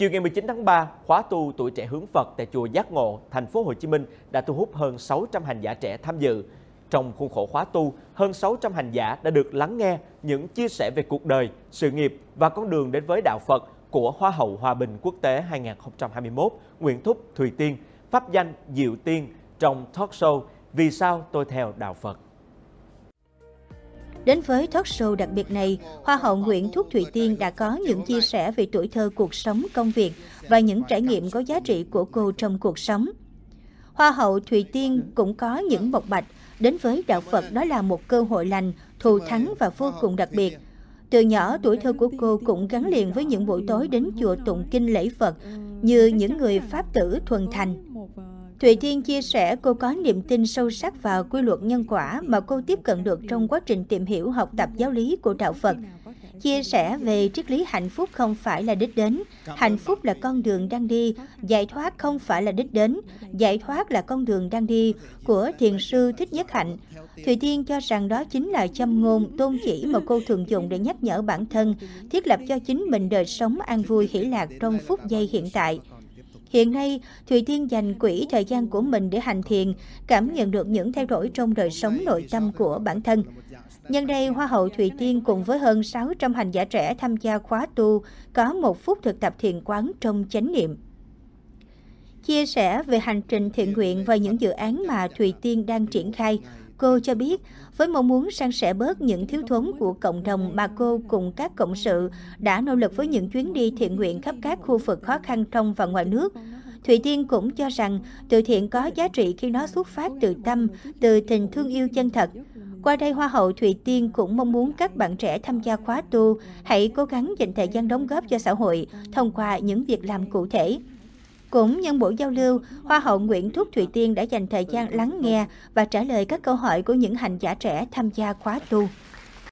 Chiều ngày 19 tháng 3, khóa tu tuổi trẻ hướng Phật tại chùa Giác Ngộ, thành phố Hồ Chí Minh đã thu hút hơn 600 hành giả trẻ tham dự. Trong khuôn khổ khóa tu, hơn 600 hành giả đã được lắng nghe những chia sẻ về cuộc đời, sự nghiệp và con đường đến với đạo Phật của Hoa hậu Hòa bình Quốc tế 2021 Nguyễn Thúc Thùy Tiên, pháp danh Diệu Tiên trong talk show Vì sao tôi theo đạo Phật. Đến với talk show đặc biệt này, Hoa hậu Nguyễn Thúc Thụy Tiên đã có những chia sẻ về tuổi thơ cuộc sống, công việc và những trải nghiệm có giá trị của cô trong cuộc sống. Hoa hậu Thùy Tiên cũng có những bộc bạch, đến với đạo Phật đó là một cơ hội lành, thù thắng và vô cùng đặc biệt. Từ nhỏ, tuổi thơ của cô cũng gắn liền với những buổi tối đến chùa tụng kinh lễ Phật như những người Pháp tử thuần thành. Thùy Thiên chia sẻ cô có niềm tin sâu sắc vào quy luật nhân quả mà cô tiếp cận được trong quá trình tìm hiểu học tập giáo lý của Đạo Phật. Chia sẻ về triết lý hạnh phúc không phải là đích đến, hạnh phúc là con đường đang đi, giải thoát không phải là đích đến, giải thoát là con đường đang đi của thiền sư Thích Nhất Hạnh. Thùy Thiên cho rằng đó chính là châm ngôn, tôn chỉ mà cô thường dùng để nhắc nhở bản thân, thiết lập cho chính mình đời sống an vui hỷ lạc trong phút giây hiện tại. Hiện nay, Thùy Tiên dành quỹ thời gian của mình để hành thiền, cảm nhận được những thay đổi trong đời sống nội tâm của bản thân. Nhân đây, Hoa hậu Thùy Tiên cùng với hơn 600 hành giả trẻ tham gia khóa tu có một phút thực tập thiền quán trong chánh niệm. Chia sẻ về hành trình thiện nguyện và những dự án mà Thùy Tiên đang triển khai, Cô cho biết, với mong muốn san sẻ bớt những thiếu thốn của cộng đồng mà cô cùng các cộng sự đã nỗ lực với những chuyến đi thiện nguyện khắp các khu vực khó khăn trong và ngoài nước. Thủy Tiên cũng cho rằng từ thiện có giá trị khi nó xuất phát từ tâm, từ tình thương yêu chân thật. Qua đây, Hoa hậu Thủy Tiên cũng mong muốn các bạn trẻ tham gia khóa tu hãy cố gắng dành thời gian đóng góp cho xã hội thông qua những việc làm cụ thể. Cũng nhân buổi giao lưu, Hoa hậu Nguyễn Thúc Thủy Tiên đã dành thời gian lắng nghe và trả lời các câu hỏi của những hành giả trẻ tham gia khóa tu.